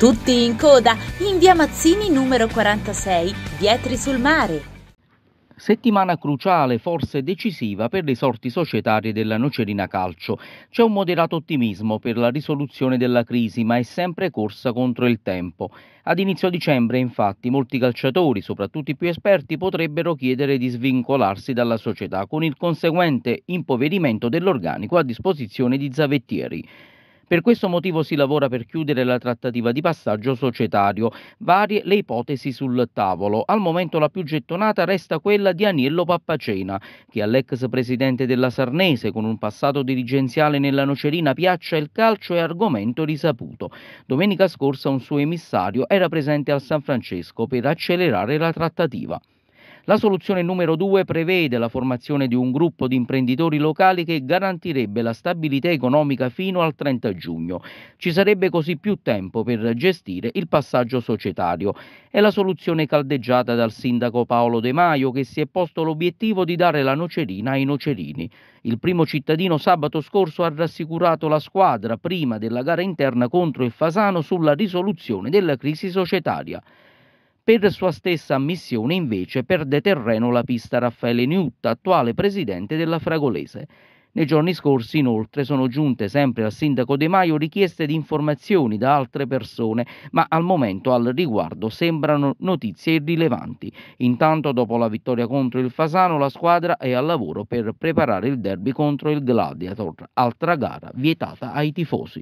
Tutti in coda in via Mazzini numero 46, Vietri sul mare. Settimana cruciale, forse decisiva per le sorti societarie della Nocerina Calcio. C'è un moderato ottimismo per la risoluzione della crisi, ma è sempre corsa contro il tempo. Ad inizio dicembre, infatti, molti calciatori, soprattutto i più esperti, potrebbero chiedere di svincolarsi dalla società, con il conseguente impoverimento dell'organico a disposizione di zavettieri. Per questo motivo si lavora per chiudere la trattativa di passaggio societario. Varie le ipotesi sul tavolo. Al momento la più gettonata resta quella di Aniello Pappacena, che all'ex presidente della Sarnese, con un passato dirigenziale nella Nocerina, piaccia il calcio e argomento risaputo. Domenica scorsa un suo emissario era presente al San Francesco per accelerare la trattativa. La soluzione numero due prevede la formazione di un gruppo di imprenditori locali che garantirebbe la stabilità economica fino al 30 giugno. Ci sarebbe così più tempo per gestire il passaggio societario. È la soluzione caldeggiata dal sindaco Paolo De Maio che si è posto l'obiettivo di dare la nocerina ai nocerini. Il primo cittadino sabato scorso ha rassicurato la squadra prima della gara interna contro il Fasano sulla risoluzione della crisi societaria. Per sua stessa ammissione, invece, perde terreno la pista Raffaele Niutta, attuale presidente della Fragolese. Nei giorni scorsi, inoltre, sono giunte sempre al sindaco De Maio richieste di informazioni da altre persone, ma al momento al riguardo sembrano notizie irrilevanti. Intanto, dopo la vittoria contro il Fasano, la squadra è al lavoro per preparare il derby contro il Gladiator, altra gara vietata ai tifosi.